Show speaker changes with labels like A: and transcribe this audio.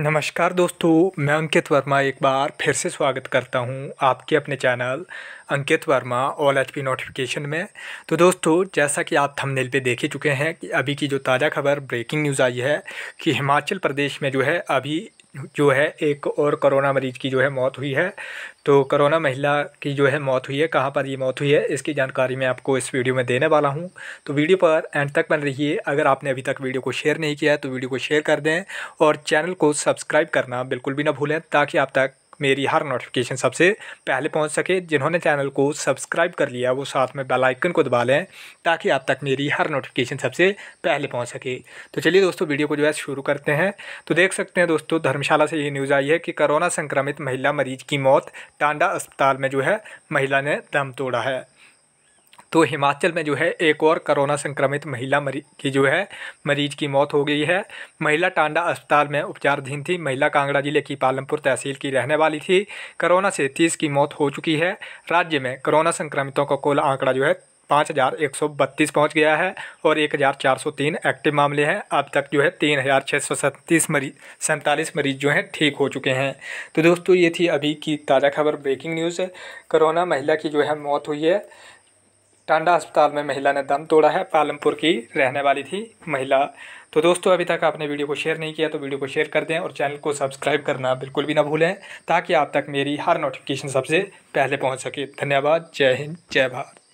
A: नमस्कार दोस्तों मैं अंकित वर्मा एक बार फिर से स्वागत करता हूं आपके अपने चैनल अंकित वर्मा ऑल एच पी नोटिफिकेशन में तो दोस्तों जैसा कि आप थंबनेल पे देख ही चुके हैं कि अभी की जो ताज़ा खबर ब्रेकिंग न्यूज़ आई है कि हिमाचल प्रदेश में जो है अभी जो है एक और कोरोना मरीज़ की जो है मौत हुई है तो कोरोना महिला की जो है मौत हुई है कहाँ पर ये मौत हुई है इसकी जानकारी मैं आपको इस वीडियो में देने वाला हूँ तो वीडियो पर एंड तक बन रहिए अगर आपने अभी तक वीडियो को शेयर नहीं किया है तो वीडियो को शेयर कर दें और चैनल को सब्सक्राइब करना बिल्कुल भी ना भूलें ताकि आप तक मेरी हर नोटिफिकेशन सबसे पहले पहुंच सके जिन्होंने चैनल को सब्सक्राइब कर लिया वो साथ में बेल आइकन को दबा लें ताकि आप तक मेरी हर नोटिफिकेशन सबसे पहले पहुंच सके तो चलिए दोस्तों वीडियो को जो है शुरू करते हैं तो देख सकते हैं दोस्तों धर्मशाला से ये न्यूज़ आई है कि कोरोना संक्रमित महिला मरीज की मौत टांडा अस्पताल में जो है महिला ने दम तोड़ा है तो हिमाचल में जो है एक और कोरोना संक्रमित महिला मरीज की जो है मरीज की मौत हो गई है महिला टांडा अस्पताल में उपचाराधीन थी महिला कांगड़ा जिले की पालमपुर तहसील की रहने वाली थी कोरोना से तीस की मौत हो चुकी है राज्य में कोरोना संक्रमितों का कुल आंकड़ा जो है पाँच हज़ार एक सौ बत्तीस पहुँच गया है और एक हज़ार चार सौ तीन एक्टिव मामले हैं अब तक जो है तीन हज़ार छः सौ सैंतीस मरीज सैंतालीस मरीज जो हैं ठीक हो चुके हैं तो दोस्तों ये थी अभी की ताज़ा खबर ब्रेकिंग न्यूज़ कोरोना महिला की जो है मौत हुई है टांडा अस्पताल में महिला ने दम तोड़ा है पालमपुर की रहने वाली थी महिला तो दोस्तों अभी तक आपने वीडियो को शेयर नहीं किया तो वीडियो को शेयर कर दें और चैनल को सब्सक्राइब करना बिल्कुल भी ना भूलें ताकि आप तक मेरी हर नोटिफिकेशन सबसे पहले पहुंच सके धन्यवाद जय हिंद जय भारत